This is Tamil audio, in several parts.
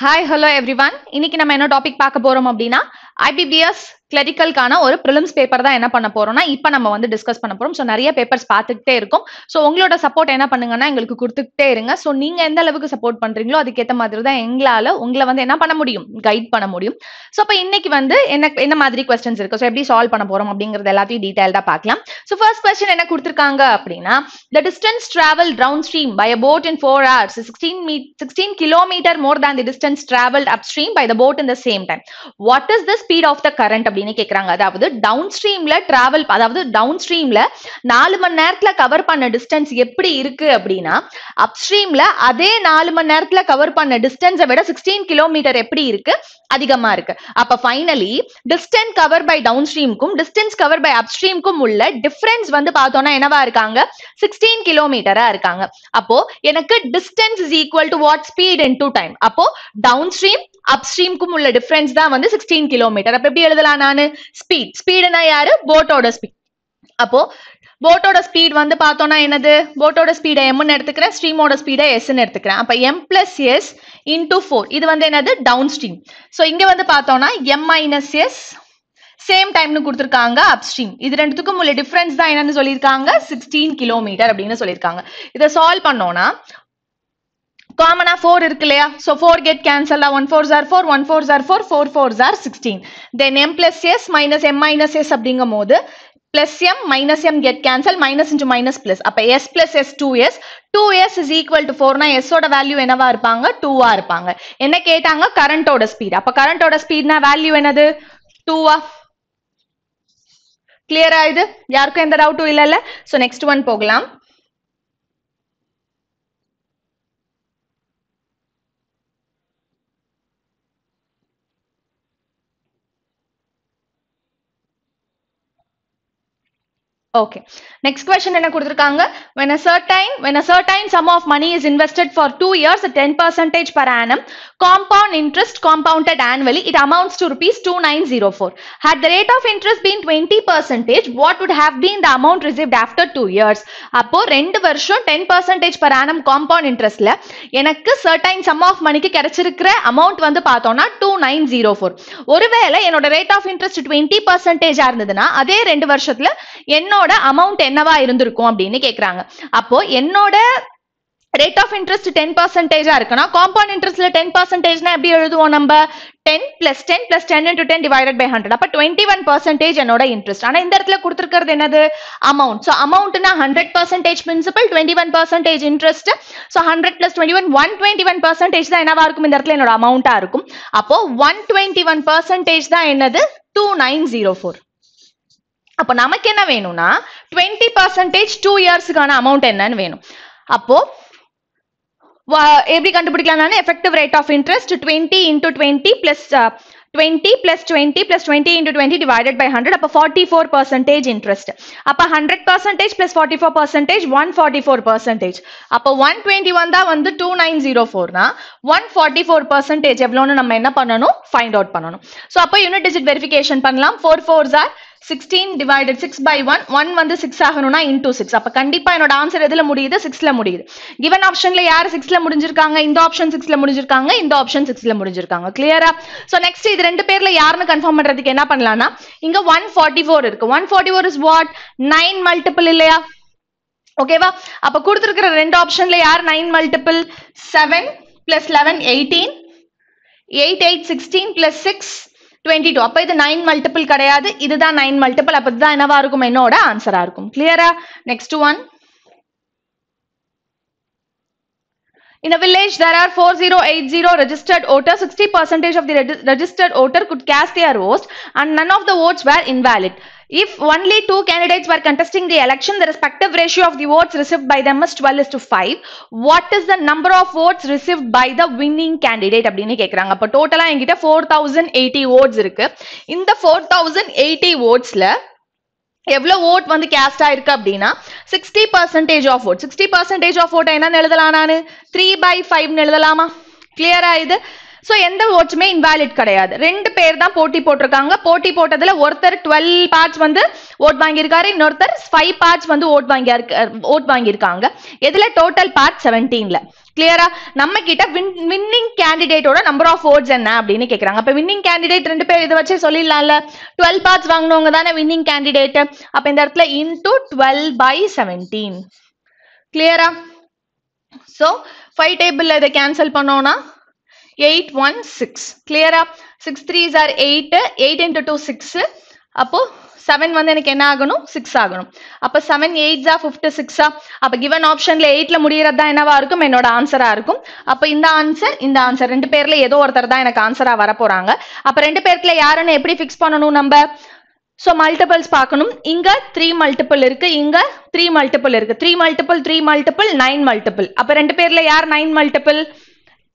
ஹாய் ஹலோ எவ்ரி ஒன் இன்னைக்கு நம்ம என்ன டாபிக் பார்க்க போறோம் அப்படின்னா ஐபிபிஎஸ் கிளரிக்கல்கான ஒரு ப்ரிலிம்ஸ் பேப்பர் தான் என்ன பண்ண போறோம்னா இப்போ நம்ம வந்து டிஸ்கஸ் பண்ண போறோம் ஸோ நிறைய பேப்பர்ஸ் பார்த்துக்கிட்டே இருக்கும் ஸோ உங்களோட சப்போர்ட் என்ன பண்ணுங்கன்னா எங்களுக்கு கொடுத்துக்கிட்டே இருங்க ஸோ நீங்க எந்த அளவுக்கு சப்போர்ட் பண்றீங்களோ அதுக்கேற்ற மாதிரி தான் எங்களால உங்களை வந்து என்ன பண்ண முடியும் கைட் பண்ண முடியும் ஸோ இப்போ இன்னைக்கு வந்து என்ன என்ன மாதிரி கொஸ்டின்ஸ் இருக்கு ஸோ எப்படி சால்வ் பண்ண போறோம் அப்படிங்கறது எல்லாத்தையும் தான் பார்க்கலாம் ஸோ ஃபர்ஸ்ட் கொஸ்டின் என்ன கொடுத்துருக்காங்க அப்படின்னா the distance travel down stream by a boat in four hours sixteen me sixteen kilometre more than the distance travel up stream by the boat in the same time what is this speed of the current அப்படின்னு கேட்குறாங்க அதாவது டவுன் ஸ்ட்ரீம்ல டிராவல் அதாவது டவுன் ஸ்ட்ரீம்ல நாலு மணி நேரத்தில் கவர் பண்ண டிஸ்டன்ஸ் எப்படி இருக்கு அப்படின்னா அப்ஸ்ட்ரீம்ல அதே நாலு மணி நேரத்தில் கவர் பண்ண டிஸ்டன்ஸை விட சிக்ஸ்டீன் கிலோமீட்டர் எப்படி இருக்கு அதிகமா இருக்கு அப்ப finally distance cover by down ஸ்ட்ரீம்க்கும் டிஸ்டன்ஸ் கவர் பை அப்ஸ்ட்ரீம்க்கும் உள்ள டிஃபரன்ஸ் வந்து பார்த்தோம்னா என்னவா இருக்காங்க சிக்ஸ்டீன் கிலோமீட்டரா இருக்காங்க அப்போ எனக்கு distance is equal to what speed into time அப்போ டவுன் ஸ்ட்ரீம் அப்ஸ்ட்ரீம்க்கும் உள்ள டிஃபரன்ஸ் தான் வந்து சிக்ஸ்டீன் கிலோ கிலோமீட்டர் அப்ப எப்படி எழுதலாம் நானு ஸ்பீட் ஸ்பீடுனா யாரு போட்டோட ஸ்பீட் அப்போ போட்டோட ஸ்பீட் வந்து பார்த்தோம்னா என்னது போட்டோட ஸ்பீடை எம்னு எடுத்துக்கிறேன் ஸ்ட்ரீமோட ஸ்பீடை எஸ்ன்னு எடுத்துக்கிறேன் அப்போ M plus S into four இது வந்து என்னது டவுன் ஸ்ட்ரீம் ஸோ இங்கே வந்து பார்த்தோம்னா எம் மைனஸ் எஸ் சேம் டைம்னு கொடுத்துருக்காங்க அப்ஸ்ட்ரீம் இது ரெண்டுத்துக்கும் உள்ள டிஃப்ரென்ஸ் தான் என்னன்னு சொல்லியிருக்காங்க சிக்ஸ்டீன் கிலோமீட்டர் அப்படின்னு சொல்லியிருக்காங்க இதை சால்வ் பண்ணோம்னா காமனா ஃபோர் இருக்கு இல்லையா so four get cancel one four ஜார் ஃபோர் ஒன் ஃபோர் ஜார் ஃபோர் ஃபோர் ஃபோர் ஜார் sixteen then M plus S minus M minus S அப்படிங்கும் போது plus M minus M get cancel minus into minus plus அப்போ S plus S two S two S is equal to ஃபோர்னா எஸ்ஸோட வேல்யூ என்னவா இருப்பாங்க டூவா இருப்பாங்க என்ன கேட்டாங்க கரண்டோட ஸ்பீட் அப்போ கரண்டோட ஸ்பீட்னா வேல்யூ என்னது டூவா கிளியர் ஆயுது யாருக்கும் எந்த டவுட்டும் இல்லைல்ல ஸோ நெக்ஸ்ட் ஒன் போகலாம் ஓகே நெக்ஸ்ட் கொஸ்டின் என்ன கொடுத்துருக்காங்க when a certain when a certain sum of money is invested for 2 years at 10% per annum compound interest compounded annually it amounts to rupees 2904 had the rate of interest been 20% what would have been the amount received after 2 years அப்போ 2 வருஷம் 10% per annum compound interestல எனக்கு certain sum of moneyக்கு கிடைச்சிருக்கிற amount வந்து பார்த்தோம்னா 2904 ஒருவேளை என்னோட rate of interest 20% ஆ இருந்ததுன்னா அதே 2 வருஷத்துல என்னோட என்னோட அமௌண்ட் என்னவா இருந்திருக்கும் அப்படின்னு கேக்குறாங்க அப்போ என்னோட ரேட் ஆஃப் இன்ட்ரெஸ்ட் டென் பர்சன்டேஜா இருக்குன்னா காம்பவுண்ட் இன்ட்ரெஸ்ட்ல டென் பர்சன்டேஜ்னா எப்படி எழுதுவோம் நம்ம ten plus ten plus ten into ten divided by hundred அப்போ டுவெண்ட்டி ஒன் பர்சன்டேஜ் என்னோட இன்ட்ரெஸ்ட் ஆனால் இந்த இடத்துல கொடுத்துருக்கிறது என்னது அமௌண்ட் ஸோ அமௌண்ட்னா hundred percentage principal twenty one percentage interest so hundred plus twenty one one twenty one percentage தான் என்னவா இருக்கும் இந்த இடத்துல என்னோட அமௌண்ட்டாக இருக்கும் அப்போ ஒன் டுவெண்ட்டி ஒன் பர்சன்டேஜ் தான் என்னது டூ நைன் ஜீரோ ஃபோர் அப்போ நமக்கு என்ன வேணும்னா டுவெண்ட்டி பர்சன்டேஜ் டூ இயர்ஸுக்கான அமௌண்ட் என்னன்னு வேணும் அப்போ எப்படி கண்டுபிடிக்கலாம் effective rate of interest twenty into twenty plus twenty plus twenty plus twenty into twenty divided by hundred அப்போ ஃபார்ட்டி ஃபோர் பர்சன்டேஜ் இன்ட்ரெஸ்ட் அப்போ hundred percentage plus forty four percentage one forty four percentage அப்போ ஒன் டுவெண்ட்டி ஒன் தான் வந்து டூ நைன் ஜீரோ ஃபோர்னா ஒன் ஃபார்ட்டி ஃபோர் பர்சன்டேஜ் எவ்வளோன்னு நம்ம என்ன பண்ணணும் ஃபைண்ட் அவுட் பண்ணணும் ஸோ அப்போ யூனிட் டிஜிட் வெரிஃபிகேஷன் பண்ணலாம் four four or sixteen divided six by one one வந்து சிக்ஸ் ஆகணும்னா இன்டூ சிக்ஸ் அப்போ கண்டிப்பாக என்னோட ஆன்சர் எதில் முடியுது சிக்ஸில் முடியுது கிவன் ஆப்ஷனில் யார் சிக்ஸில் முடிஞ்சிருக்காங்க இந்த ஆப்ஷன் சிக்ஸில் முடிஞ்சிருக்காங்க இந்த ஆப்ஷன் சிக்ஸில் முடிஞ்சிருக்காங்க கிளியரா ஸோ நெக்ஸ்ட் இது ரெண்டு பேரில் யாருன்னு கன்ஃபார்ம் பண்ணுறதுக்கு என்ன பண்ணலாம்னா இங்கே ஒன் ஃபார்ட்டி ஃபோர் இருக்கு one forty four is what nine multiple இல்லையா ஓகேவா அப்போ கொடுத்துருக்கிற ரெண்டு ஆப்ஷன்ல யார் nine multiple seven plus eleven eighteen eight eight sixteen plus six 22. Two அப்போ இது நைன் மல்டிபிள் கிடையாது இதுதான் நைன் மல்டிபிள் அப்போ இதுதான் என்னவா இருக்கும் என்னோட ஆன்சராக இருக்கும் கிளியரா next one In a village, there are 4080 registered voters. 60% of the registered voter could cast their votes and none of the votes were invalid. If only two candidates were contesting the election, the respective ratio of the votes received by them is 12 is to 5. What is the number of votes received by the winning candidate? அப்படின்னு கேட்குறாங்க அப்போ டோட்டலாக எங்கிட்ட ஃபோர் தௌசண்ட் எயிட்டி ஓட்ஸ் இருக்கு இந்த ஃபோர் தௌசண்ட் எயிட்டி ஓட்ஸில் எவ்வளோ ஓட் வந்து கேஸ்ட் ஆயிருக்கு அப்படின்னா sixty percentage of vote sixty percentage of ஓட்டை என்னன்னு எழுதலாம் நான் த்ரீ பை ஃபைவ்னு எழுதலாமா கிளியரா இது ஸோ எந்த ஓட்டுமே இன்வாலிட் கிடையாது ரெண்டு பேர் தான் போட்டி போட்டிருக்காங்க போட்டி போட்டதுல ஒருத்தர் டுவெல் பார்ட்ஸ் வந்து ஓட் வாங்கியிருக்காரு இன்னொருத்தர் ஃபைவ் பார்ட்ஸ் வந்து ஓட் வாங்கி ஓட் வாங்கியிருக்காங்க இதுல டோட்டல் பார்ட் செவன்டீன்ல கிளியரா நம்ம கிட்ட வின்னிங் கேண்டிடேட்டோட நம்பர் ஆஃப் ஓட்ஸ் என்ன அப்படின்னு கேக்குறாங்க அப்ப வின்னிங் கேண்டிடேட் ரெண்டு பேர் இதை வச்சு சொல்லிடலாம்ல டுவெல் பார்ட்ஸ் வாங்கினவங்க தானே வின்னிங் கேண்டிடேட் அப்ப இந்த இடத்துல இன்டூ டுவெல் பை செவன்டீன் கிளியரா ஸோ ஃபைவ் டேபிள்ல இதை கேன்சல் பண்ணோம்னா எயிட் ஒன் சிக்ஸ் கிளியரா six three sir eight eight into two six அப்போ செவன் வந்து எனக்கு என்ன ஆகணும் சிக்ஸ் ஆகணும் அப்போ செவன் எயிட்ஸா ஃபிஃப்டி சிக்ஸா அப்போ கிவன் ஆப்ஷன்ல எயிட்ல முடியறது தான் என்னவா இருக்கும் என்னோட ஆன்சரா இருக்கும் அப்போ இந்த ஆன்சர் இந்த ஆன்சர் ரெண்டு பேர்ல ஏதோ ஒருத்தர் தான் எனக்கு ஆன்சரா வர போறாங்க அப்போ ரெண்டு பேர்ல யாருன்னு எப்படி ஃபிக்ஸ் பண்ணணும் நம்ம ஸோ மல்டிபிள்ஸ் பார்க்கணும் இங்க த்ரீ மல்டிபிள் இருக்கு இங்க த்ரீ மல்டிபிள் இருக்கு three multiple three multiple nine multiple அப்போ ரெண்டு பேர்ல யார் நைன் மல்டிபிள்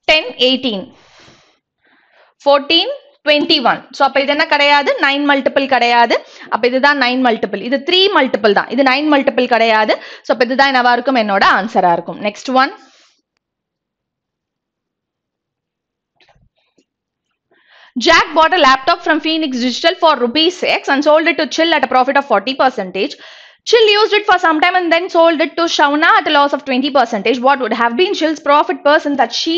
10, 18, 14, 21. So, ஸோ அப்போ இது என்ன கிடையாது nine multiple கிடையாது அப்போ இதுதான் நைன் மல்டிபிள் இது multiple மல்டிபிள் தான் இது நைன் மல்டிபிள் கிடையாது ஸோ அப்போ இதுதான் என்னவா இருக்கும் என்னோட ஆன்சரா இருக்கும் next one. Jack bought a laptop from Phoenix Digital for rupees 6 and sold it to Chill at a profit of 40%. Chill used it for some time and then sold it to Shauna at a loss of 20%. What would have been Chill's profit percent that she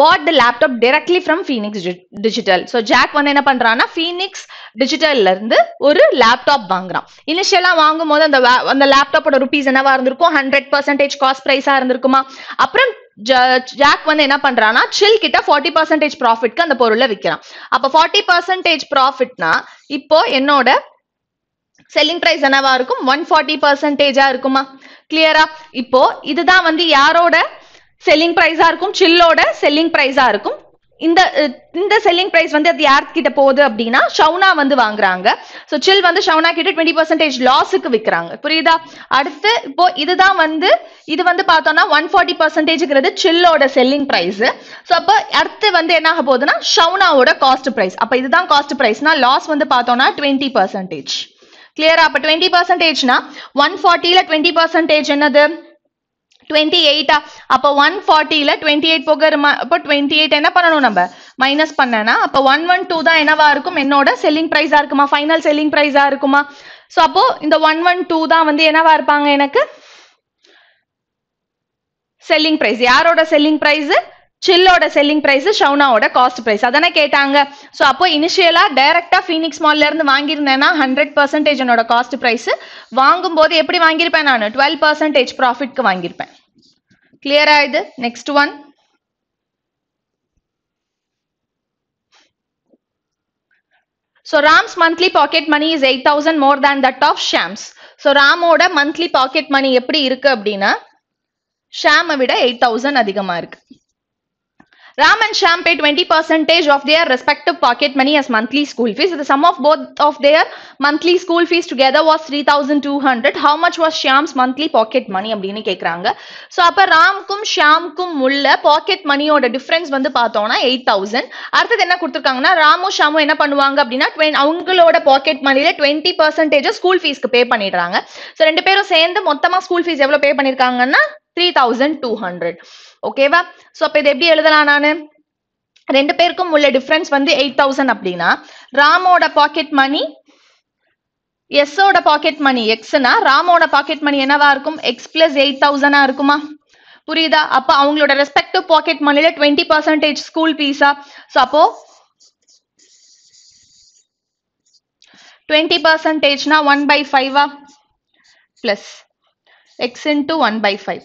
bought the laptop directly from Phoenix Digital so Jack வந்து என்ன பண்ணுறான்னா ஃபீனிக்ஸ் டிஜிட்டல்ல இருந்து ஒரு லேப்டாப் வாங்குறான் இனிஷியலாக வாங்கும் போது அந்த அந்த லேப்டாப்போட ருபீஸ் என்னவா இருந்திருக்கும் ஹண்ட்ரட் பர்சன்டேஜ் காஸ்ட் ப்ரைஸாக இருந்திருக்குமா அப்புறம் ஜாக் வந்து என்ன பண்றான்னா சில் கிட்ட ஃபார்ட்டி பர்சன்டேஜ் ப்ராஃபிட்க்கு அந்த பொருளை விற்கிறான் அப்போ ஃபார்ட்டி பர்சன்டேஜ் ப்ராஃபிட்னா இப்போ என்னோட செல்லிங் ப்ரைஸ் என்னவா இருக்கும் ஒன் ஃபார்ட்டி பர்சன்டேஜா இருக்குமா கிளியரா இப்போ இதுதான் வந்து யாரோட செல்லிங் ப்ரைஸா இருக்கும் சில்லோட செல்லிங் ப்ரைஸா இருக்கும் இந்த இந்த செல்லிங் பிரைஸ் வந்து அது யார் கிட்ட போகுது அப்படின்னா ஷவுனா வந்து வாங்குறாங்க ஸோ சில் வந்து ஷவுனா கிட்ட டுவெண்ட்டி பர்சன்டேஜ் லாஸுக்கு விற்கிறாங்க புரியுதா அடுத்து இப்போ இதுதான் வந்து இது வந்து பார்த்தோம்னா ஒன் ஃபார்ட்டி பர்சன்டேஜ்ங்கிறது சில்லோட செல்லிங் பிரைஸ் ஸோ அப்போ அடுத்து வந்து என்ன ஆக போகுதுன்னா ஷவுனாவோட காஸ்ட் பிரைஸ் அப்போ இதுதான் காஸ்ட் பிரைஸ்னா லாஸ் வந்து பார்த்தோம்னா டுவெண்ட்டி பர்சன்டேஜ் கிளியரா அப்போ டுவெண்ட்டி பர்சன்டேஜ்னா ஒன் ஃபார்ட்டியில் டுவெண்ட்டி பர்சன்டேஜ் என்னது டுவெண்ட்டி எயிட்டா அப்போ ஒன் ஃபார்ட்டியில் டுவெண்ட்டி எயிட் போக அப்போ டுவெண்ட்டி எயிட் என்ன பண்ணணும் நம்ம மைனஸ் பண்ணனா அப்போ ஒன் ஒன் டூ தான் என்னவா இருக்கும் என்னோட செல்லிங் ப்ரைஸாக இருக்குமா ஃபைனல் செல்லிங் ப்ரைஸாக இருக்குமா ஸோ அப்போ இந்த ஒன் ஒன் டூ தான் வந்து என்னவா இருப்பாங்க எனக்கு செல்லிங் ப்ரைஸ் யாரோட செல்லிங் ப்ரைஸு சில்லோட செல்லிங் ப்ரைஸ் ஷவுனாவோட காஸ்ட் ப்ரைஸ் அதானே கேட்டாங்க ஸோ அப்போ இனிஷியலாக டைரெக்டாக ஃபீனிக்ஸ் மால்ல இருந்து வாங்கியிருந்தேன்னா ஹண்ட்ரட் பர்சன்டேஜ் என்னோட காஸ்ட் ப்ரைஸ் வாங்கும்போது எப்படி வாங்கியிருப்பேன் நான் டுவெல் பர்சன்டேஜ் ப்ராஃபிட்க்கு வாங்கியிருப்பேன் கிளியர் இது next one so Ram's monthly pocket money is eight thousand more than that of Sham's so ராமோட மந்த்லி பாக்கெட் மணி எப்படி இருக்கு அப்படின்னா ஷாமை விட எயிட் தௌசண்ட் அதிகமாக இருக்கு Ram and twenty percentage Sham their respective pocket money respective pocket school fees monthly sum of both of of monthly school fees monthly school three thousand two hundred how much was Shyam's monthly pocket money அப்படின்னு கேட்குறாங்க ஸோ அப்போ ராம்க்கும் ஷியாம்க்கும் உள்ள பாக்கெட் மணியோட டிஃப்ரென்ஸ் வந்து பார்த்தோம்னா எயிட் தௌசண்ட் அடுத்தது என்ன கொடுத்துருக்காங்கன்னா ராமும் ஷாமும் என்ன பண்ணுவாங்க அப்படின்னா அவங்களோட பாக்கெட் மணியில டுவெண்ட்டி பர்சன்டேஜ் ஸ்கூல் ஃபீஸ்க்கு பே பண்ணிடுறாங்க ஸோ ரெண்டு பேரும் சேர்ந்து மொத்தமாக ஸ்கூல் ஃபீஸ் எவ்வளோ பே பண்ணியிருக்காங்கன்னா த்ரீ தௌசண்ட் டூ ஹண்ட்ரட் ஓகேவா சோ அப்ப இது எப்படி எழுதலாம் நானு ரெண்டு பேருக்கும் உள்ள டிஃபரன்ஸ் வந்து எயிட் தௌசண்ட் அப்படின்னா ராமோட பாக்கெட் மணி எஸ்ஸோட பாக்கெட் மணி எக்ஸ்னா ராமோட பாக்கெட் மணி என்னவா இருக்கும் எக்ஸ் பிளஸ் எயிட் தௌசண்டா இருக்குமா புரியுதா அப்ப அவங்களோட ரெஸ்பெக்டிவ் பாக்கெட் மணில டுவெண்ட்டி பர்சன்டேஜ் ஸ்கூல் பீஸா ஸோ அப்போ டுவெண்ட்டி பர்சன்டேஜ்னா ஒன் பை ஃபைவா plus X into one by five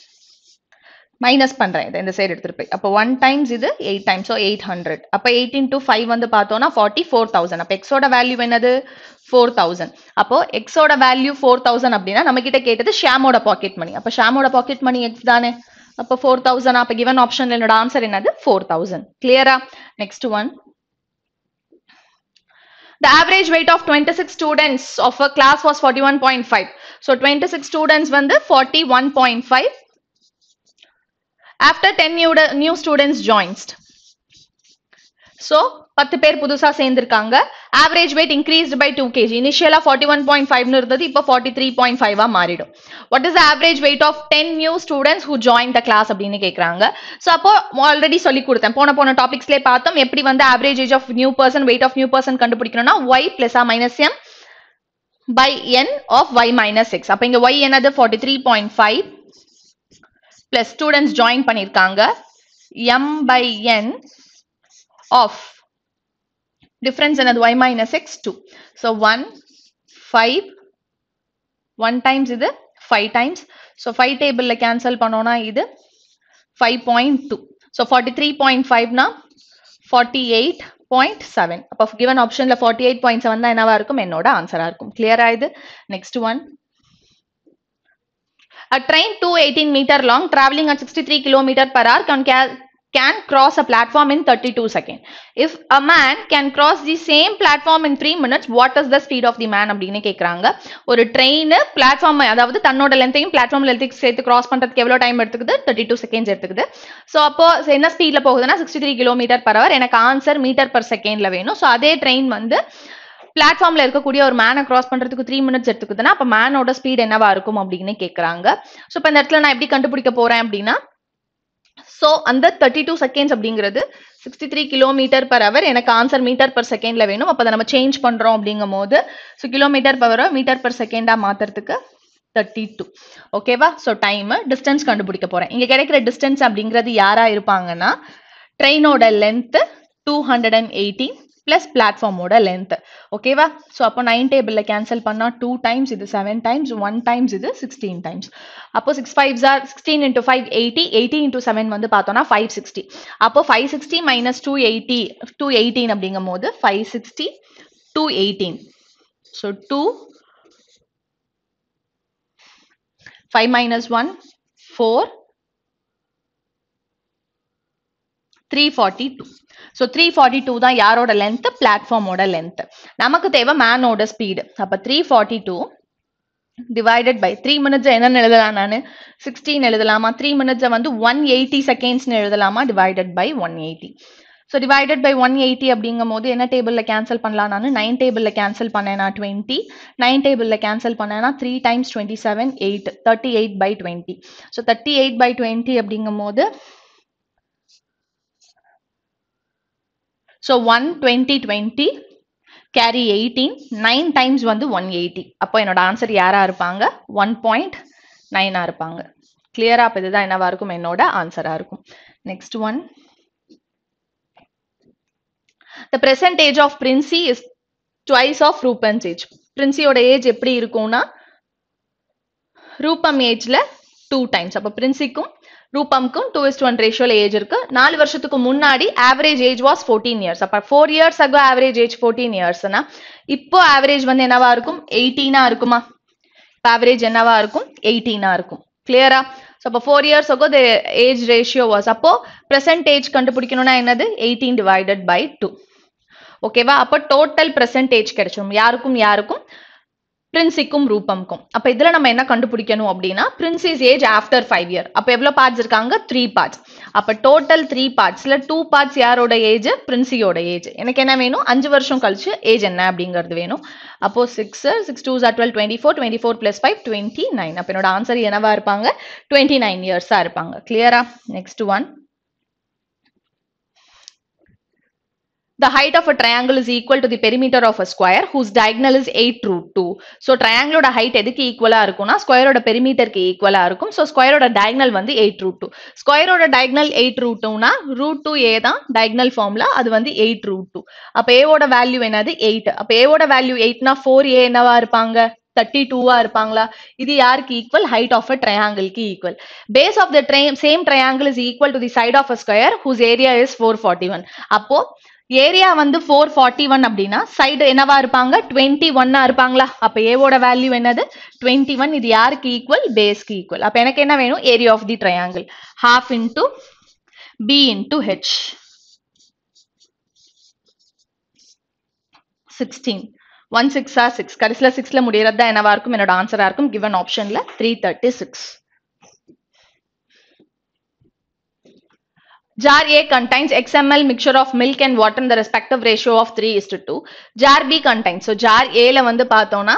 minus பண்ணுறேன் இதை இந்த சைடு எடுத்துகிட்டு போய் அப்போ ஒன் டைம்ஸ் இது eight times so eight hundred அப்போ எயிட்டின் டு ஃபைவ் வந்து பார்த்தோன்னா ஃபார்ட்டி ஃபோர் தௌசண்ட் அப்போ எக்ஸோட வேல்யூ என்னது ஃபோர் தௌசண்ட் அப்போ எக்ஸோட வேல்யூ ஃபோர் தௌசண்ட் அப்படின்னா நம்ம கிட்ட கேட்டது ஷாமோட பாக்கெட் மணி அப்போ ஷாமோட பாக்கெட் மணி எக்ஸ் தானே அப்போ ஃபோர் தௌசண்ட் அப்போ கிவன் ஆப்ஷன் என்னோட ஆன்சர் என்னது ஃபோர் தௌசண்ட் கிளியரா next one The average weight of 26 students of a class was 41.5. So 26 students one point five after ten new new students joined so பத்து பேர் புதுசாக சேர்ந்துருக்காங்க average weight increased by two KG இனிஷியலாக ஃபார்ட்டி ஒன் பாயிண்ட் ஃபைவ்னு இருந்தது இப்போ ஃபார்ட்டி த்ரீ பாயிண்ட் ஃபைவாக மாறிடும் what is average weight of ten new students who join the class அப்படின்னு கேட்குறாங்க ஸோ அப்போ ஆல்ரெடி சொல்லி கொடுத்தேன் போன போன டாபிக்ஸ்லேயே பார்த்தோம் எப்படி வந்து average age of new person weight of new person கண்டுபிடிக்கணும்னா Y plus A minus M by N of Y minus six அப்போ இங்கே ஒய் என்னது forty three point five plus students join பண்ணியிருக்காங்க M by N of difference another y minus x 2 so 1 5 1 times இது 5 times so 5 tableல cancel பண்ணோனா இது 5.2 so 43.5 நா 48.7 அப்போ given optionல 48.7 தான் என்னவா இருக்கும் என்னோட ஆன்சரா இருக்கும் clear ஆயுது next one A train 218 meter long traveling at 63 km per hour can, can cross a platform in 32 seconds. If a man can cross the same platform in 3 minutes, what is the speed of the man அப்படின்னு கேட்குறாங்க ஒரு ட்ரெயின் பிளாட்ஃபார்ம் அதாவது தன்னோட லென்த்தையும் பிளாட்ஃபார்ம் லென்த்தையும் சேர்த்து கிராஸ் பண்ணுறதுக்கு எவ்வளோ டைம் எடுத்துக்குது தேர்ட்டி டூ செகண்ட்ஸ் எடுத்துக்குது ஸோ அப்போ என்ன ஸ்பீடில் போகுதுன்னா sixty three kilometre per hour எனக்கு ஆன்சர் மீட்டர் பர் செகண்டில் வேணும் ஸோ அதே ட்ரெயின் வந்து பிளாட்ஃபார்ம்ல இருக்கக்கூடிய ஒரு மேனை கிராஸ் பண்றதுக்கு த்ரீ மினிட்ஸ் எடுத்துக்குதுன்னா அப்ப மேனோட ஸ்பீட் என்னவா இருக்கும் அப்படின்னு கேட்கறாங்க ஸோ இப்போ இந்த இடத்துல நான் எப்படி கண்டுபிடிக்க போறேன் அப்படின்னா ஸோ அந்த தேர்ட்டி டூ செகண்ட்ஸ் அப்படிங்கிறது sixty three kilometre per hour எனக்கு ஆன்சர் மீட்டர் பர் செகண்டில் வேணும் அப்போ அதை நம்ம சேஞ்ச் பண்ணுறோம் அப்படிங்கும் போது so kilometre power metre per செகண்டாக மாற்றுறதுக்கு தேர்ட்டி டூ ஓகேவா ஸோ டைம் டிஸ்டன்ஸ் கண்டுபிடிக்க போகிறேன் இங்கே கிடைக்கிற டிஸ்டன்ஸ் அப்படிங்கிறது யாராக இருப்பாங்கன்னா ட்ரெயினோட length two hundred and eighteen plus பிளாட்ஃபார்மோட லென்த் ஓகேவா ஸோ அப்போ நைன் டேபிளில் கேன்சல் பண்ணால் டூ டைம்ஸ் இது செவன் டைம்ஸ் ஒன் டைம்ஸ் இது சிக்ஸ்டீன் டைம்ஸ் அப்போ சிக்ஸ் ஃபைவ் ஜார் sixteen into five eighty eighty into seven வந்து பார்த்தோன்னா ஃபைவ் சிக்ஸ்டி அப்போ five sixty minus two eighty two eighteen அப்படிங்கும் போது five sixty two eighteen so two five minus one four three forty two so three forty two தான் யாரோட லென்த்து பிளாட்ஃபார்மோட லென்த்து நமக்கு தேவை மேனோட ஸ்பீடு அப்போ three forty two divided by three minutes என்னென்னு எழுதலாம் நான் சிக்ஸ்டீன் எழுதலாமா த்ரீ மினிட்ஸை வந்து ஒன் எயிட்டி செகண்ட்ஸ்னு எழுதலாமா divided by one eighty so divided by one eighty அப்படிங்கும் போது என்ன டேபிளில் கேன்சல் பண்ணலாம் நான் நைன் டேபிளில் கேன்சல் பண்ணேனா டுவெண்ட்டி நைன் டேபிளில் கேன்சல் பண்ணேனா three times twenty seven eight thirty eight by twenty so thirty eight by twenty அப்படிங்கும் போது so one twenty twenty carry eighteen nine times வந்து ஒன் எயிட்டி அப்போ என்னோட ஆன்சர் யாராக இருப்பாங்க ஒன் பாயிண்ட் நைனாக இருப்பாங்க கிளியராக அப்போ இதுதான் என்னவாக இருக்கும் என்னோட ஆன்சராக இருக்கும் next one the age of Princy is twice of Ruben's age பிரின்சியோட ஏஜ் எப்படி இருக்கும்னா ரூபம் ஏஜில் டூ டைம்ஸ் அப்போ பிரின்சிக்கும் ரூபம்க்கும் டூ இஸ் ஒன் ரேஷியோல ஏஜ் இருக்கு நாலு வருஷத்துக்கு முன்னாடி average age was fourteen years அப்ப four years ago average age fourteen இயர்ஸ்னா இப்போ ஆவரேஜ் வந்து என்னவா இருக்கும் எயிட்டீனா இருக்குமா இப்போ ஆவரேஜ் என்னவா இருக்கும் எயிட்டீனா இருக்கும் கிளியரா ஸோ அப்போ four years ago the age ratio was அப்போ ப்ரெசென்ட் ஏஜ் கண்டுபிடிக்கணும்னா என்னது எயிட்டீன் டிவைடட் பை டூ ஓகேவா அப்போ டோட்டல் ப்ரெசென்ட் ஏஜ் கிடைச்சிடும் யாருக்கும் யாருக்கும் பிரின்சிக்கும் ரூபம்க்கும் அப்ப இதுல நம்ம என்ன கண்டுபிடிக்கணும் அப்படின்னா Princy's age after five year அப்ப எவ்வளவு பார்ட்ஸ் இருக்காங்க த்ரீ பார்ட்ஸ் அப்ப டோட்டல் த்ரீ பார்ட்ஸ்ல டூ பார்ட்ஸ் யாரோட ஏஜ் பிரின்சியோட ஏஜ் எனக்கு என்ன வேணும் அஞ்சு வருஷம் கழிச்சு ஏஜ் என்ன அப்படிங்கிறது வேணும் அப்போ six six two sir twelve twenty four twenty four plus five twenty nine அப்ப என்னோட ஆன்சர் என்னவா இருப்பாங்க டுவெண்ட்டி நைன் இயர்ஸா இருப்பாங்க கிளியரா next one The height of a triangle is equal to the perimeter of a square whose diagonal is 8 root 2. So triangle oda height எதுக்கு equal na square oda perimeter க்கு equal இருக்கும். So square oda diagonal வந்து 8 root 2. Square oda diagonal 8 root 2 na root 2 A தான் diagonal formula அது வந்து 8 root 2. அப்ப A oda value என்னது 8. அப்ப A oda value 8 na 4 A என்னவா இருப்பாங்க தேர்ட்டி டூவா இருப்பாங்களா இது யாருக்கு ஈக்குவல் ஹைட் ஆஃப் அ ட்ரையாங்கிள்க்கு equal base of the tri same triangle is equal to the side of a square whose area is four forty one அப்போ ஏரியா வந்து ஃபோர் ஃபார்ட்டி ஒன் அப்படின்னா சைடு என்னவா இருப்பாங்க டுவெண்ட்டி ஒன்னா இருப்பாங்களா அப்போ ஏவோட வேல்யூ என்னது டுவெண்ட்டி ஒன் இது யாருக்கு ஈக்குவல் பேஸ்க்கு ஈக்குவல் அப்போ எனக்கு என்ன வேணும் area of the triangle half into b into h sixteen one சிக்ஸா சிக்ஸ் கடைசியில் சிக்ஸில் முடியறது தான் என்னவா இருக்கும் என்னோட ஆன்சராக இருக்கும் கிவன் ஆப்ஷனில் three thirty six Jar A contains XML mixture of milk and water in the respective ratio of 3 is to 2. Jar B contains. So, jar Aல வந்து பார்த்தோம்னா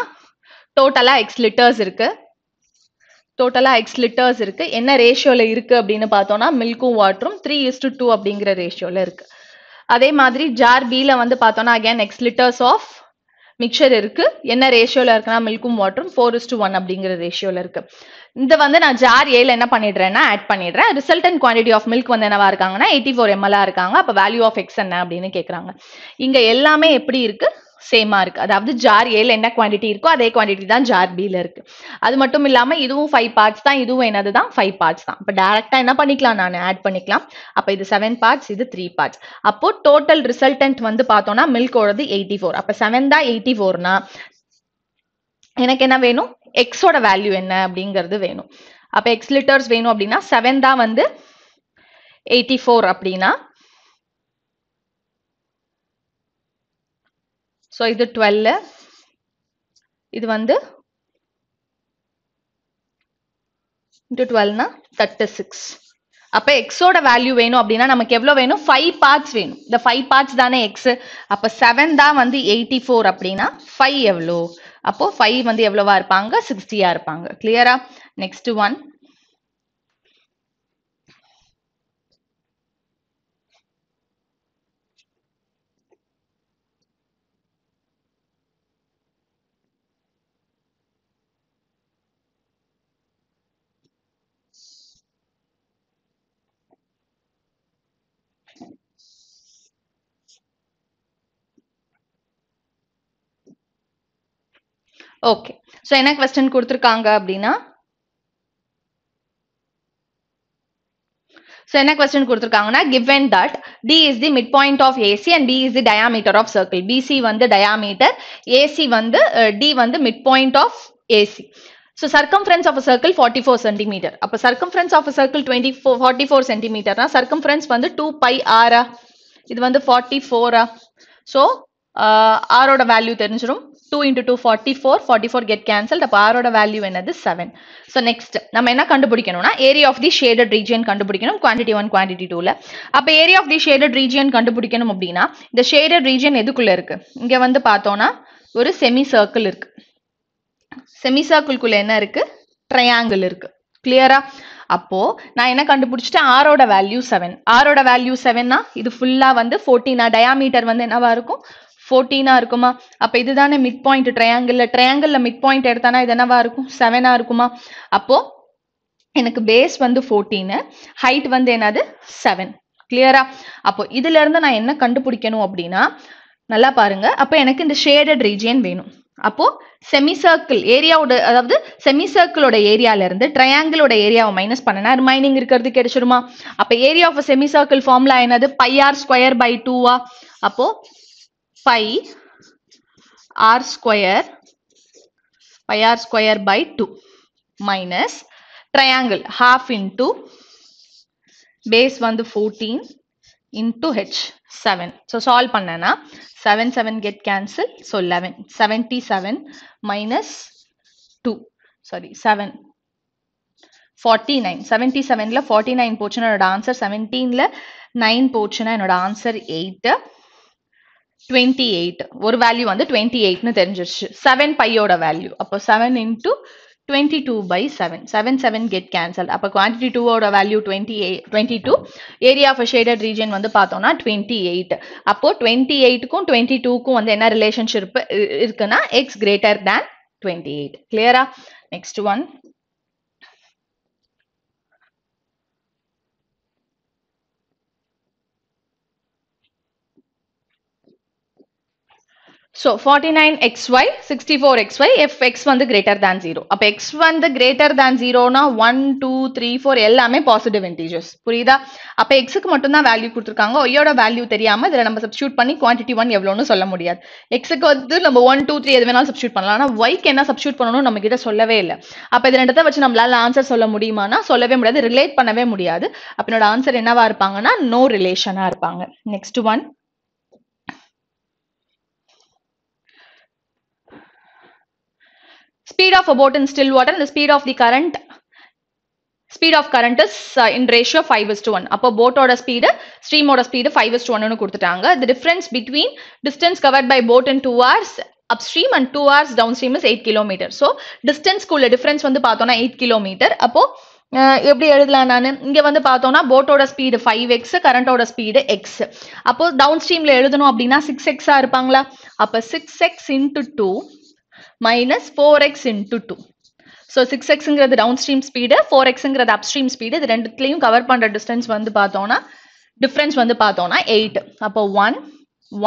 டோட்டலா X லிட்டர்ஸ் இருக்கு டோட்டலா எக்ஸ் லிட்டர்ஸ் இருக்கு என்ன ரேஷியோல இருக்கு அப்படின்னு பார்த்தோம்னா மில்க்கும் வாட்டரும் த்ரீ இஸ்டு டூ அப்படிங்கிற ரேஷியோல இருக்கு அதே மாதிரி ஜார் பியில் வந்து பார்த்தோம்னா again x litres of mixture இருக்கு என்ன ரேஷியோல இருக்குன்னா மில்க்கும் வாட்டரும் ஃபோர் இஸ்டு ஒன் அப்படிங்கிற ரேஷியோல இருக்கு இந்த வந்து நான் ஜார் ஏல என்ன பண்ணிடுறேன்னா ஆட் பண்ணிடுறேன் ரிசல்டன் குவான்டிட்டி ஆஃப் மில்க் வந்து என்னவா இருக்காங்கன்னா எயிட்டி ஃபோர் எம்எல்ஆ இருக்காங்க அப்போ வேல்யூ ஆஃப் எக்ஸ் என்ன அப்படின்னு கேட்குறாங்க இங்கே எல்லாமே எப்படி இருக்கு சேமா இருக்கு அதாவது ஜார் ஏல என்ன குவான்டிட்டி இருக்கோ அதே குவான்டிட்டி தான் ஜார் பியில் இருக்கு அது மட்டும் இல்லாமல் இதுவும் ஃபைவ் பார்ட்ஸ் தான் இதுவும் என்னது தான் ஃபைவ் பார்ட்ஸ் தான் இப்போ டேரக்டா என்ன பண்ணிக்கலாம் நான் ஆட் பண்ணிக்கலாம் அப்போ இது செவன் பார்ட்ஸ் இது த்ரீ பார்ட்ஸ் அப்போ டோட்டல் ரிசல்டன்ட் வந்து பார்த்தோம்னா மில்கோடது எயிட்டி ஃபோர் அப்போ செவன் தான் எயிட்டி ஃபோர்னா எனக்கு என்ன வேணும் எக்ஸோட வேல்யூ என்ன அப்படிங்கிறது வேணும் அப்போ எக்ஸ் லிட்டர்ஸ் வேணும் அப்படின்னா செவன் தான் வந்து எயிட்டி ஃபோர் அப்படின்னா ஸோ இது டுவெல் இது வந்து இன்ட்டு டுவெல்னா தேர்ட்டி சிக்ஸ் அப்போ எக்ஸோட வேல்யூ வேணும் அப்படின்னா நமக்கு எவ்வளோ வேணும் ஃபைவ் பார்ட்ஸ் வேணும் இந்த ஃபைவ் பார்ட்ஸ் தானே எக்ஸ் அப்போ செவன் தான் வந்து எயிட்டி ஃபோர் அப்படின்னா ஃபைவ் எவ்வளோ அப்போ ஃபைவ் வந்து எவ்வளவா இருப்பாங்க சிக்ஸ்டியா இருப்பாங்க கிளியரா நெக்ஸ்ட் ஒன் ஓகே ஸோ என்ன கொஸ்டின் கொடுத்துருக்காங்க அப்படின்னா ஸோ என்ன கொஸ்டின் கொடுத்துருக்காங்கன்னா given that D is the mid point of AC and B is the diameter of circle BC வந்து டயாமீட்டர் ஏசி வந்து டி uh, வந்து mid point of AC so circumference of circle forty four centimetre அப்போ circumference of circle twenty four forty four சென்டிமீட்டர்னா சர்க்கம்ஃபரன்ஸ் வந்து டூ பை ஆரா இது வந்து ஃபார்ட்டி ஃபோரா ஸோ ஆரோட வேல்யூ தெரிஞ்சிடும் two into two forty four forty four get cancel அப்போ ஆரோட வேல்யூ என்னது செவன் ஸோ நெக்ஸ்ட் நம்ம என்ன கண்டுபிடிக்கணும்னா area of the shaded region கண்டுபிடிக்கணும் குவான்டிட்டி ஒன் குவான்டிட்டி டூவில் அப்போ area of the shaded region கண்டுபிடிக்கணும் அப்படின்னா இந்த ஷேடட் ரீஜியன் எதுக்குள்ளே இருக்குது இங்கே வந்து பார்த்தோன்னா ஒரு செமி சர்க்கிள் இருக்குது செமி சர்க்கிள்குள்ளே என்ன இருக்குது ட்ரையாங்கிள் இருக்குது கிளியராக அப்போ நான் என்ன கண்டுபிடிச்சிட்டேன் ஆரோட வேல்யூ செவன் ஆரோட வேல்யூ செவன்னா இது ஃபுல்லாக வந்து ஃபோர்டீனா டயாமீட்டர் வந்து என்னவா இருக்கும் ஃபோர்டீனாக இருக்குமா அப்போ இதுதானே மிட் பாயிண்ட் ட்ரையாங்கிளில் ட்ரையாங்கிளில் மிட் பாயிண்ட் எடுத்தானா இது என்னவா இருக்கும் செவனாக இருக்குமா அப்போது எனக்கு பேஸ் வந்து ஃபோர்டீனு ஹைட் வந்து என்னது செவன் கிளியரா அப்போ இதுல இருந்து நான் என்ன கண்டுபிடிக்கணும் அப்படின்னா நல்லா பாருங்க அப்போ எனக்கு இந்த ஷேடட் ரீஜியன் வேணும் அப்போ செமி சர்க்கிள் ஏரியாவோட அதாவது செமி சர்க்கிளோட ஏரியால இருந்து ட்ரையாங்கிளோட ஏரியாவை மைனஸ் பண்ணனா ரிமைனிங் இருக்கிறது கிடைச்சிருமா அப்போ ஏரியா ஆஃப் செமி சர்க்கிள் ஃபார்ம்ல என்னது ஆர் ஸ்கொயர் பை டூவா அப்போ pi r square pi r square by two minus triangle half into base வந்து fourteen into h seven so solve பண்ணனா seven seven get cancel so eleven seventy seven minus two sorry seven forty nine seventy செவனில் ஃபார்ட்டி நைன் போச்சுன்னா என்னோட ஆன்சர் செவன்டீனில் நைன் போச்சுன்னா என்னோட ஆன்சர் எயிட்டு டுவெண்ட்டி எயிட் ஒரு வேல்யூ வந்து டுவெண்ட்டி எயிட்னு தெரிஞ்சிருச்சு செவன் பையோட வேல்யூ அப்போ seven into twenty two by seven seven seven get cancel அப்போ குவான்டிட்டி டூவோட value twenty eight twenty two area of shaded region வந்து பார்த்தோம்னா டுவெண்ட்டி எயிட் அப்போ டுவெண்ட்டி எயிட்டுக்கும் டுவெண்ட்டி டூக்கும் வந்து என்ன ரிலேஷன்ஷிப் இருக்குன்னா x greater than twenty eight கிளியரா next one so forty nine x y sixty four x y f x வந்து கிரேட்டர் தேன் ஜீரோ அப்போ எக்ஸ் வந்து கிரேட்டர் தேன் ஜீரோனா ஒன் டூ த்ரீ ஃபோர் எல்லாமே பாசிட்டிவ் இன்டீஜர்ஸ் புரியுதா அப்போ எக்ஸுக்கு மட்டும்தான் வேல்யூ கொடுத்துருக்காங்க ஒய்யோட வேல்யூ தெரியாமல் இதில் நம்ம சப்ஸ்டியூட் பண்ணி குவான்டிட்டி ஒன் எவ்வளோன்னு சொல்ல முடியாது எக்ஸுக்கு வந்து நம்ம ஒன் டூ த்ரீ எது வேணாலும் சப்ஸ்டியூட் பண்ணலாம் ஆனால் ஒய்க்கு என்ன சப்ஸ்டியூட் பண்ணணும்னு நம்ம சொல்லவே இல்லை அப்போ இது ரெண்டத்தை வச்சு நம்மளால ஆன்சர் சொல்ல முடியுமானா சொல்லவே முடியாது ரிலேட் பண்ணவே முடியாது அப்போ என்னோட ஆன்சர் என்னவா இருப்பாங்கன்னா நோ ரிலேஷனாக இருப்பாங்க next one speed of a boat in still water and the speed of the current speed of current is in ratio five is boat one அப்போ போட்டோட ஸ்பீடு ஸ்ட்ரீமோட ஸ்பீடு ஃபைவ் to 1 ஒன்னு கொடுத்துட்டாங்க the difference between distance covered by boat in two hours upstream and two hours downstream is eight kilometre so டிஸ்டன்ஸ்க்கு உள்ள டிஃபரன்ஸ் வந்து பார்த்தோம்னா எயிட் கிலோமீட்டர் அப்போ எப்படி எழுதலாம் நான் இங்கே வந்து பார்த்தோம்னா போட்டோட ஸ்பீடு ஃபைவ் எக்ஸ் கரண்டோட ஸ்பீடு எக்ஸ் அப்போ டவுன் ஸ்ட்ரீமில் எழுதணும் அப்படின்னா சிக்ஸ் எக்ஸா இருப்பாங்களா அப்போ six x into two minus four x into two so six எக்ஸுங்கிறது டவுன் ஸ்ட்ரீம் ஸ்பீடு ஃபோர் எக்ஸுங்கிறது அப் ஸ்ட்ரீம் ஸ்பீடு இது ரெண்டுத்துலேயும் கவர் பண்ணுற டிஸ்டன்ஸ் வந்து பார்த்தோன்னா டிஃப்ரென்ஸ் வந்து பார்த்தோன்னா எயிட் அப்போ ஒன்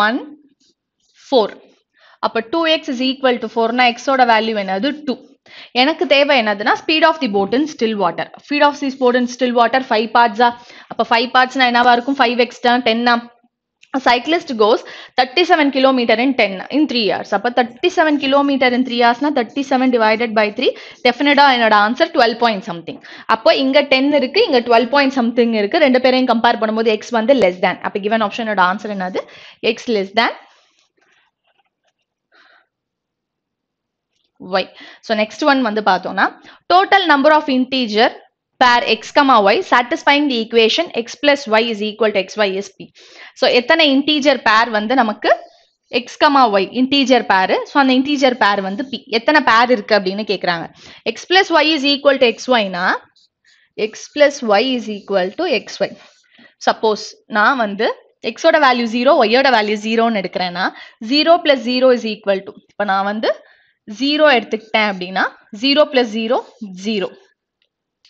ஒன் ஃபோர் அப்போ two x is equal to ஃபோர்னா எக்ஸோட வேல்யூ என்னது டூ எனக்கு தேவை என்னதுன்னா speed of the boat in still water speed of the boat in still water five பார்ட்ஸா அப்போ ஃபைவ் பார்ட்ஸ்னா என்னவா இருக்கும் ஃபைவ் எக்ஸ் தான் டென்னா cyclist goes thirty seven kilometre in ten in three years அப்போ thirty seven kilometre in three இயர்ஸ்னா thirty seven divided by three டெஃபினட்டாக என்னோட ஆன்சர் டுவெல் பாயிண்ட் சம்திங் அப்போ இங்கே டென் இருக்கு இங்கே டுவெல் பாயிண்ட் சம்திங் இருக்கு ரெண்டு பேரையும் கம்பேர் பண்ணும்போது எக்ஸ் வந்து லெஸ் தேன் அப்போ கிவன் ஆப்ஷனோட ஆன்சர் என்னது x less than y so next one வந்து பார்த்தோம்னா total number of integer pair x comma y satisfying the equation x plus y is equal to xy is p. So எத்தனை integer pair வந்து நமக்கு x comma y integer pair so அந்த integer pair வந்து p எத்தனை pair இருக்கு அப்படின்னு கேக்குறாங்க x plus y is equal to xy னா x plus y is equal to xy suppose நான் வந்து எக்ஸோட வேல்யூ ஜீரோ ஒய்யோட வேல்யூ ஜீரோன்னு எடுக்கிறேன்னா zero plus zero is equal to இப்போ நான் வந்து ஜீரோ எடுத்துக்கிட்டேன் அப்படின்னா ஜீரோ பிளஸ் ஜீரோ ஜீரோ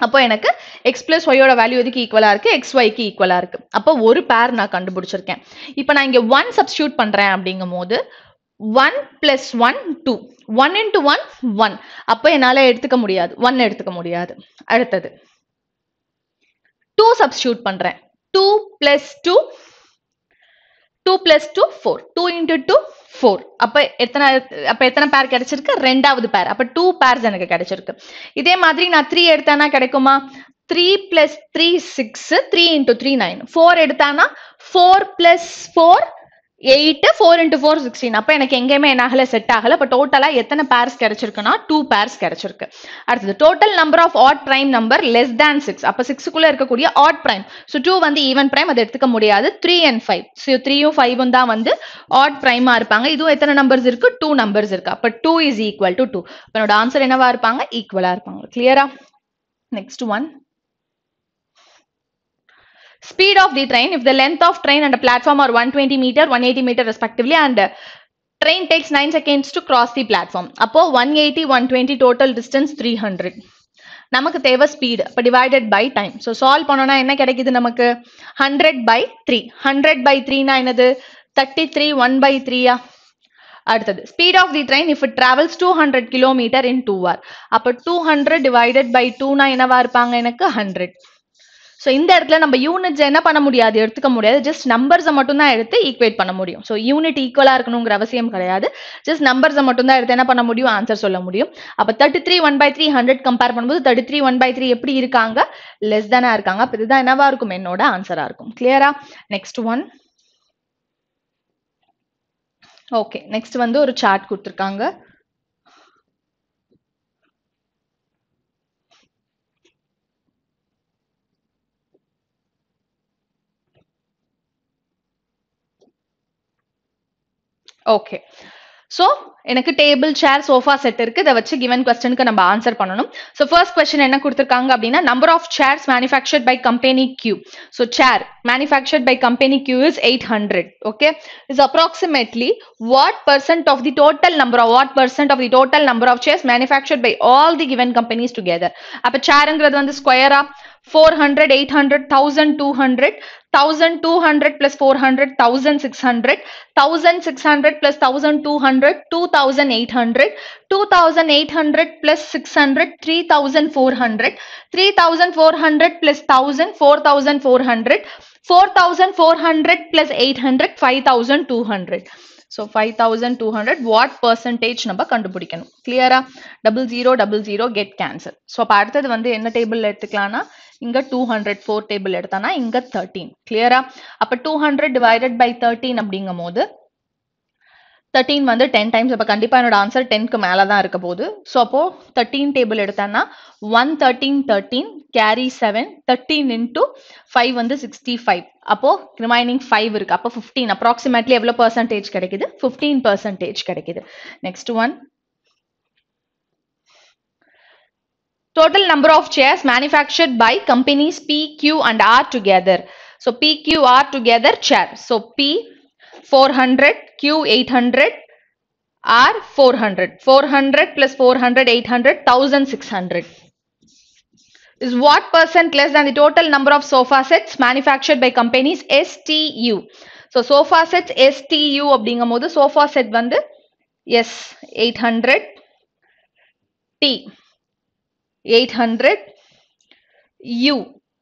அப்போ எனக்கு எக்ஸ் பிளஸ் ஒய்யோட வேல்யூ எதுக்கு ஈக்குவலாக இருக்குது எக்ஸ் ஒய்க்கு ஈக்குவலாக இருக்குது அப்போ ஒரு பேர் நான் கண்டுபிடிச்சிருக்கேன் இப்போ நான் இங்கே ஒன் சப்ஸ்டியூட் பண்ணுறேன் அப்படிங்கும் போது one plus one two one into one one அப்போ என்னால் எடுத்துக்க முடியாது ஒன் எடுத்துக்க முடியாது அடுத்தது டூ சப்ஸ்டியூட் பண்ணுறேன் two plus two two plus two four two into two four அப்ப எத்தனை அப்ப எத்தனை பேர் கிடைச்சிருக்கு ரெண்டாவது பேர் அப்ப டூ பேர்ஸ் எனக்கு கிடைச்சிருக்கு இதே மாதிரி நான் த்ரீ எடுத்தானா கிடைக்குமா three plus three six three into three nine four எடுத்தானா four plus four eight four into four sixteen அப்போ எனக்கு எங்கேயுமே என்ன ஆகலை செட் ஆகலை இப்போ டோட்டலாக எத்தனை பேர்ஸ் கிடைச்சிருக்குன்னா டூ பேர்ஸ் கிடச்சிருக்கு அடுத்தது total number of odd prime number less than six அப்போ சிக்ஸுக்குள்ளே இருக்கக்கூடிய ஆட் ப்ரைம் ஸோ டூ வந்து ஈவன் ப்ரைம் அதை எடுத்துக்க முடியாது த்ரீ அண்ட் ஃபைவ் ஸோ த்ரீயும் ஃபைவும் தான் வந்து ஆட் ப்ரைமாக இருப்பாங்க இதுவும் எத்தனை நம்பர்ஸ் இருக்குது டூ நம்பர்ஸ் இருக்குது அப்போ two is equal to two என்னோட ஆன்சர் என்னவாக இருப்பாங்க ஈக்குவலாக இருப்பாங்க கிளியரா next one speed of the train if the length of train and a platform are 120 meter 180 meter respectively and train takes 9 seconds to cross the platform அப்போ 180 120 total distance 300 நமக்கு தேவை ஸ்பீடு இப்போ divided by time so solve பண்ணோன்னா என்ன கிடைக்குது நமக்கு hundred by three hundred by த்ரீனா என்னது தேர்ட்டி த்ரீ ஒன் பை த்ரீயா அடுத்தது speed of the train if it travels two hundred kilometre in two hour அப்போ டூ ஹண்ட்ரட் டிவைடட் பை டூனா என்னவா இருப்பாங்க எனக்கு ஹண்ட்ரட் ஸோ இந்த இடத்துல நம்ம யூனிட்ஸ் என்ன பண்ண முடியாது எடுத்துக்க முடியாது ஜஸ்ட் நம்பர்ஸை மட்டும் தான் எடுத்து ஈக்குவேட் பண்ண முடியும் ஸோ யூனிட் ஈக்குவலாக இருக்கணுங்கிற அவசியம் கிடையாது ஜஸ்ட் நம்பர்ஸை மட்டும் தான் எடுத்து என்ன பண்ண முடியும் ஆன்சர் சொல்ல முடியும் அப்போ thirty three one by three hundred compare பண்ணும்போது thirty three one by three எப்படி இருக்காங்க லெஸ் தானா இருக்காங்க அப்போ இதுதான் என்னவா இருக்கும் என்னோட ஆன்சராக இருக்கும் கிளியரா நெக்ஸ்ட் ஒன் ஓகே நெக்ஸ்ட் வந்து ஒரு சார்ட் கொடுத்துருக்காங்க Okay. So எனக்கு டேபிள் சேர் சோஃபா செட் இருக்கு இதை வச்சு கிவன் கொஸ்டனுக்கு நம்ம ஆன்சர் பண்ணணும் ஸோ ஃபர்ஸ்ட் கொஸ்டின் என்ன கொடுத்துருக்காங்க அப்படின்னா number of chairs manufactured by company Q so chair manufactured by company Q is eight hundred okay is approximately what percent of the total number of what percent of the total number of chairs manufactured by all the given companies together அப்போ சேருங்கிறது வந்து ஸ்கொயரா four hundred eight hundred thousand two hundred thousand two hundred plus four hundred thousand six hundred thousand six hundred plus thousand two hundred two 2800 5200 so five thousand two hundred what percentage நம்ம கண்டுபிடிக்கணும் கிளியரா double zero double zero get cancel so அப்போ அடுத்தது வந்து என்ன டேபிள் எடுத்துக்கலாம்னா இங்கே டூ ஹண்ட்ரட் ஃபோர் டேபிள் எடுத்தானா இங்கே தேர்ட்டீன் கிளியரா அப்போ two hundred divided by thirteen அப்படிங்கும் போது தேர்ட்டீன் வந்து டென் டைம்ஸ் அப்போ கண்டிப்பாக என்னோட ஆன்சர் டென்க்கு மேலே தான் இருக்க போகுது ஸோ அப்போது தேர்ட்டீன் டேபிள் எடுத்தேன்னா one thirteen thirteen carry seven thirteen into five வந்து சிக்ஸ்டி ஃபைவ் அப்போது ரிமைனிங் ஃபைவ் இருக்குது அப்போ ஃபிஃப்டீன் அப்ராக்சிமேட்லி எவ்வளோ பர்சன்டேஜ் கிடைக்குது ஃபிஃப்டீன் பர்சன்டேஜ் கிடைக்குது next one total number of chairs manufactured by companies P, Q and R together. So P, Q, R together chair. So P 400, Q 800, R 400. 400 plus 400, 800, 1600 is what percent less than the total number of sofa sets manufactured by companies STU. So sofa sets STU அப்படிங்கும் போது sofa set வந்து yes 800 T 800 U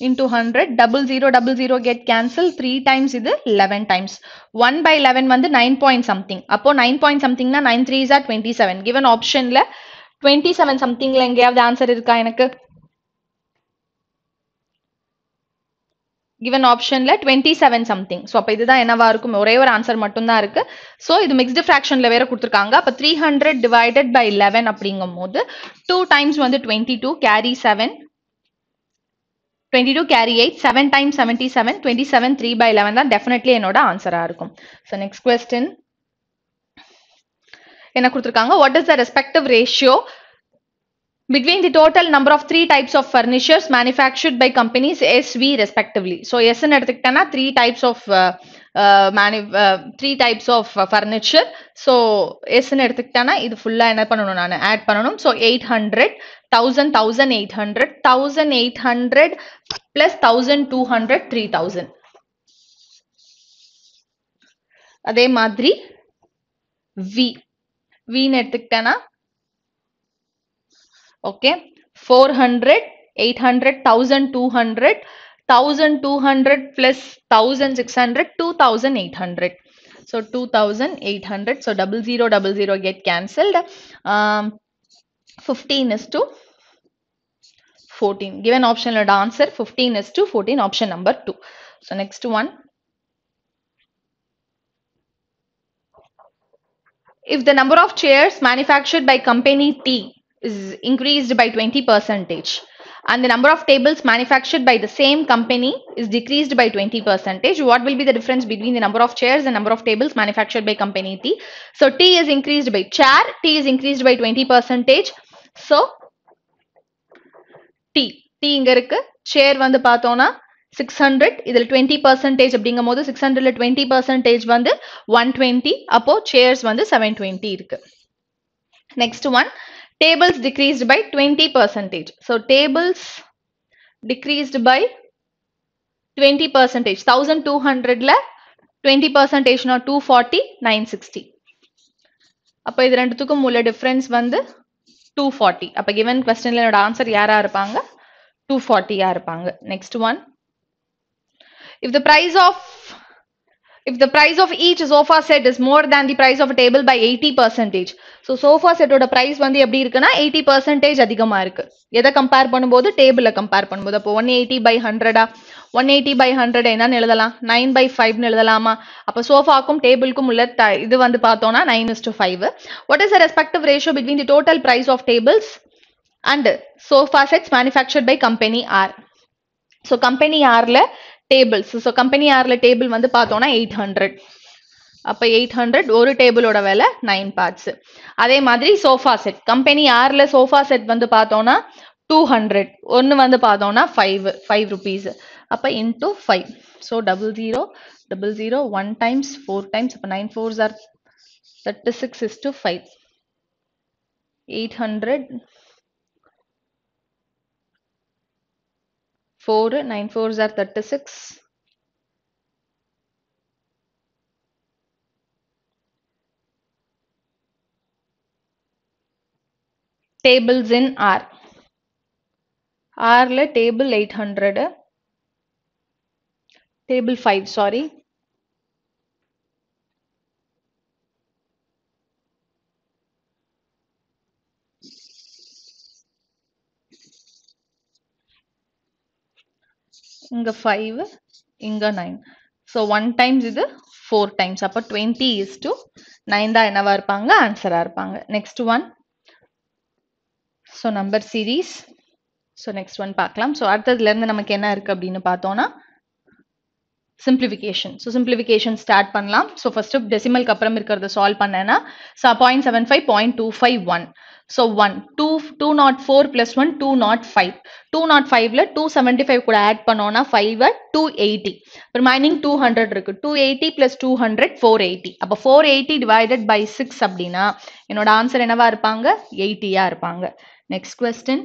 into 100 double zero double zero get cancel 3 times இது 11 times 1 by 11 வந்து 9 point something அப்போ 9 point something நான் 9 3s are 27 given optionல 27 somethingல எங்கேயாவது answer இருக்கா எனக்கு கிவன் ஆப்ஷன்ல டுவெண்ட்டி செவன் சம்திங் ஸோ அப்போ இதுதான் என்னவா இருக்கும் ஒரே ஒரு ஆன்சர் மட்டும்தான் இருக்கு ஸோ இது மிக்ஸ்டு ஃப்ராக்ஷன்ல வேற கொடுத்துருக்காங்க அப்போ three hundred divided by eleven அப்படிங்கும் போது டூ டைம்ஸ் வந்து twenty two carry seven twenty two carry eight seven time seventy seven twenty seven three by eleven தான் டெஃபினெட்லி என்னோட ஆன்சராக இருக்கும் ஸோ நெக்ஸ்ட் கொஸ்டின் என்ன கொடுத்துருக்காங்க what is the respective ratio between the total number of three types of furnitures manufactured by companies SV respectively. So S and எடுத்துக்கிட்டனா three types of uh, uh, manu uh, three types of uh, furniture. So S and எடுத்துக்கிட்டனா இது ஃபுல்லா என்ன பண்ணணும் நான் ஆட் பண்ணணும். So 800 thousand thousand eight hundred thousand eight hundred plus thousand two hundred three thousand Ade madri V V net the cana okay four hundred eight hundred thousand two hundred thousand two hundred plus thousand six hundred two thousand eight hundred so two thousand eight hundred so double zero double zero get cancelled um 15 is to 14 given option and answer 15 is to 14 option number 2 so next one if the number of chairs manufactured by company T is increased by 20 percentage and the number of tables manufactured by the same company is decreased by 20 percentage what will be the difference between the number of chairs and number of tables manufactured by company t so t is increased by chair t is increased by 20 percentage so டி டி இங்க இருக்கு ஷேர் வந்து பார்த்தோம்னா சிக்ஸ் ஹண்ட்ரட் இதில் டுவெண்ட்டி பர்சன்டேஜ் அப்படிங்கும் போது சிக்ஸ் ஹண்ட்ரட்ல டுவெண்ட்டி பர்சன்டேஜ் வந்து ஒன் டுவெண்ட்டி அப்போ சேர்ஸ் வந்து செவன் டுவெண்ட்டி இருக்கு next one tables decreased by twenty percentage so tables decreased by twenty percentage thousand two ஹண்ட்ரட்ல டுவெண்ட்டி பர்சன்டேஜ்னா டூ ஃபார்ட்டி நைன் சிக்ஸ்டி அப்போ இது ரெண்டுத்துக்கும் உள்ள டிஃப்ரென்ஸ் வந்து டூ ஃபார்ட்டி அப்போ கிவன் கொஸ்டின்ல என்னோட ஆன்சர் யாரா இருப்பாங்க டூ ஃபார்ட்டியா இருப்பாங்க next one if the price of if the price of each sofa set is more than the price of table by eighty percentage so sofa செட்டோட பிரைஸ் வந்து எப்படி இருக்குன்னா எயிட்டி பர்சன்டேஜ் அதிகமாக இருக்கு எதை கம்பேர் பண்ணும்போது டேபிளை கம்பேர் பண்ணும்போது அப்போ ஒன் எயிட்டி பை ஹண்ட்ரடா ஒன் எயிட்டி பை ஹண்ட்ரட் என்னன்னு எழுதலாம் நைன் பை ஃபைவ்னு எழுதலாமா அப்போ சோஃபாக்கும் டேபிளுக்கும் உள்ள இது வந்து பார்த்தோம்னா nine is to five what is respective ratio between the total price of tables and sofa sets manufacture by company R so company ஆரில் டேபிள்ஸ் ஸோ கம்பெனி ஆரில் டேபிள் வந்து பார்த்தோம்னா எயிட் ஹண்ட்ரட் அப்போ எயிட் ஹண்ட்ரட் ஒரு டேபிளோட விலை நைன் பார்ட்ஸ் அதே மாதிரி சோஃபா செட் கம்பெனி ஆரில் சோஃபா செட் வந்து பார்த்தோம்னா டூ ஹண்ட்ரட் ஒன்று வந்து பார்த்தோம்னா five five rupees Appa into 5. So, double 0, double 0, 1 times, 4 times, appa 9 fours are 36 is to 5. 800, 4, 9 fours are 36. Tables in R. table 800. table 5 sorry இங்க 5 இங்க 9 so 1 times இது 4 times அப்ப 20 is to 9 தான் என்னவா இருப்பாங்க ஆன்சரா இருப்பாங்க next one so number series so next one பார்க்கலாம் so அடுத்ததுல இருந்து நமக்கு என்ன இருக்கு அப்படின்னு பார்த்தோம்னா simplification. ஸோ simplification ஸ்டார்ட் பண்ணலாம் ஸோ ஃபஸ்ட்டு டெசிமலுக்கு அப்புறம் இருக்கிறத சால்வ் பண்ணேன்னா so point seven five point two five one so one two two nought four plus one two nought five two nought ஃபைவ்ல டூ ஃபைவ் கூட ஆட் பண்ணோன்னா five two eighty two hundred இருக்கு two eighty plus two hundred four eighty அப்போ four eighty divided by six அப்படின்னா ஆன்சர் என்னவா இருப்பாங்க எயிட்டியா இருப்பாங்க நெக்ஸ்ட் கொஸ்டின்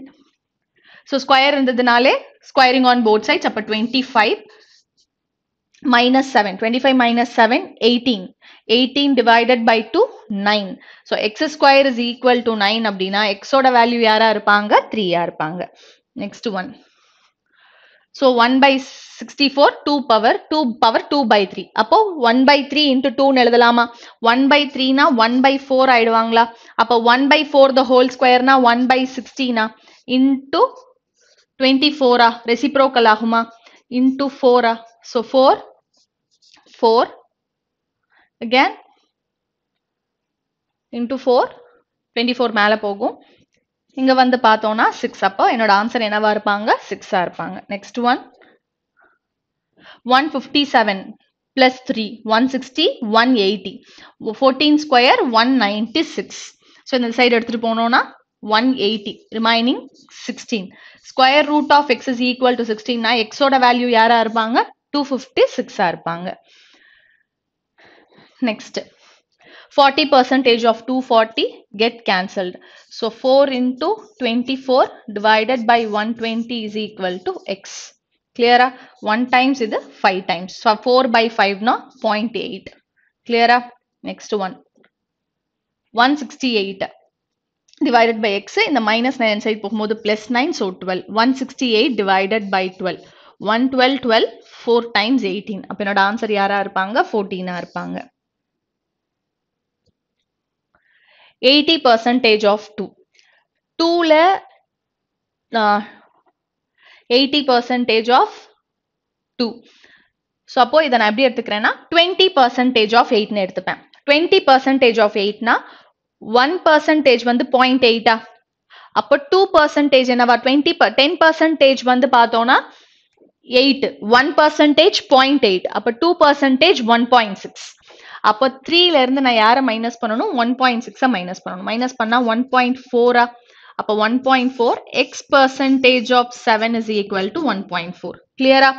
ஸோ ஸ்கொயர் இருந்ததுனாலே ஸ்கொயரிங் ஆன் போத் சைட்ஸ் அப்போ twenty five minus 7 25 minus 7 18 18 divided by 2 9 so x square is equal to 9 Abdina. x ஓட value yara இருப்பாங்க 3 ஆ next one so 1 by 64 2 power 2 power 2 by 3 அப்போ 1 by 3 into 2 னு எழுதலாமா 1 by 3 na 1 by 4 ஆயிடுவாங்களா அப்போ 1 by 4 the whole square na 1 by 16 na into 24 reciprocal reciprocal ஆகுமா into 4 a. so 4 4 again into 4 24 மேலே போகும் இங்கே வந்து பார்த்தோன்னா சிக்ஸ் அப்போ என்னோட ஆன்சர் என்னவா இருப்பாங்க சிக்ஸாக இருப்பாங்க next one one plus 3 160 three one sixty one eighty fourteen square one six so இந்த சைடு எடுத்துகிட்டு போனோம்னா one eighty remaining sixteen square root of x is equal to சிக்ஸ்டீன்னா எக்ஸோட வேல்யூ யாராக இருப்பாங்க டூ ஃபிஃப்டி சிக்ஸாக இருப்பாங்க Next, 40 percentage of 240 get cancelled. So 4 into 24 divided by 120 is equal to x. Clear? Ah? 1 times is 5 times. So 4 by 5 now 0.8. Clear? Ah? Next one. 168 divided by x in the minus 9 side போகும்போது plus 9 so 12 168 divided by 12 112 12 4 times 18 அப்ப என்னோட 14 ஆ இருப்பாங்க எயிட்டி பர்சன்டேஜ் ஆஃப் டூ டூவில் eighty percentage of two so அப்போது இதை நான் எப்படி எடுத்துக்கிறேன்னா டுவெண்ட்டி பர்சன்டேஜ் ஆஃப் எயிட்னு எடுத்துப்பேன் டுவெண்ட்டி பர்சன்டேஜ் ஆஃப் எயிட்னா ஒன் பர்சன்டேஜ் வந்து பாயிண்ட் எயிட்டா அப்போ டூ பர்சன்டேஜ் என்னவா டுவெண்ட்டி டென் பர்சன்டேஜ் வந்து பார்த்தோம்னா eight one percentage point eight அப்போ two percentage one point six அப்போ த்ரீல இருந்து நான் யாரை மைனஸ் பண்ணணும் ஒன் பாயிண்ட் சிக்ஸை மைனஸ் பண்ணணும் மைனஸ் பண்ணா ஒன் பாயிண்ட் ஃபோரா அப்போ one point four x percentage of seven is equal to one point four கிளியரா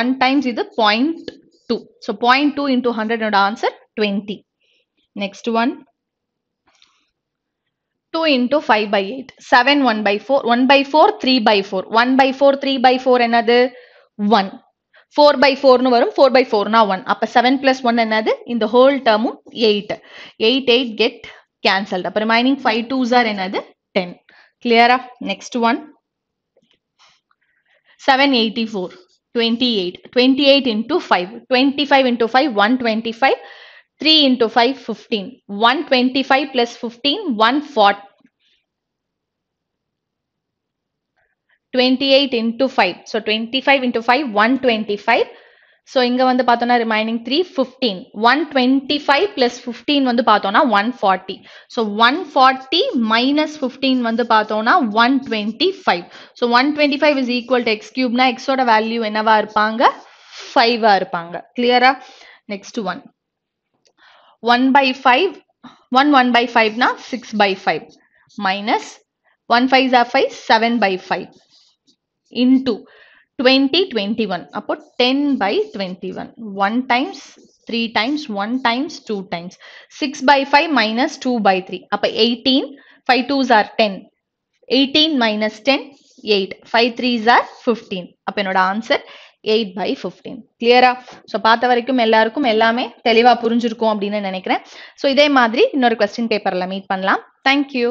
ஒன் டைம்ஸ் இது point two so point two into ஹண்ட்ரடோட answer twenty next one 2 into 5 by 8. 7 1 by 4. 1 by 4, 3 by 4. 1 by 4, 3 by 4 என்னது 1. ஃபோர் பை ஃபோர்னு வரும் ஃபோர் பை ஃபோர்னா ஒன் அப்போ செவன் பிளஸ் ஒன் என்னது இந்த ஹோல் டேர்மும் eight eight eight get cancelled அப்போ ரிமைனிங் ஃபைவ் டூஸ் ஆர் என்னது டென் கிளியரா next one seven eighty four twenty eight twenty eight into five twenty five into five one twenty five three into five fifteen one twenty five plus fifteen one forty 28 into 5. So 25 into 5, 125. So inga vandu paathona remaining 3, 15. 125 plus 15 vandu paathona 140. So 140 minus 15 vandu paathona 125. So 125 is equal to x cube na x oda value enna vaa arupaanga? 5 arupaanga. Clear Cleara Next one. 1 by 5. 1 1 by 5 na 6 by 5. Minus 1 5 is 5, 7 by 5. into 20 21 அப்போ 10 by 21 1 times 3 times 1 times 2 times 6 by 5 minus 2 by 3 அப்போ 18 5 2s are 10 18 minus 10 8 5 3s are 15 அப்போ என்னோட ஆன்சர் எயிட் பை ஃபிஃப்டீன் கிளியரா ஸோ பார்த்த வரைக்கும் எல்லாருக்கும் எல்லாமே தெளிவாக புரிஞ்சிருக்கும் அப்படின்னு நினைக்கிறேன் ஸோ இதே மாதிரி இன்னொரு கொஸ்டின் பேப்பரில் மீட் பண்ணலாம் தேங்க்யூ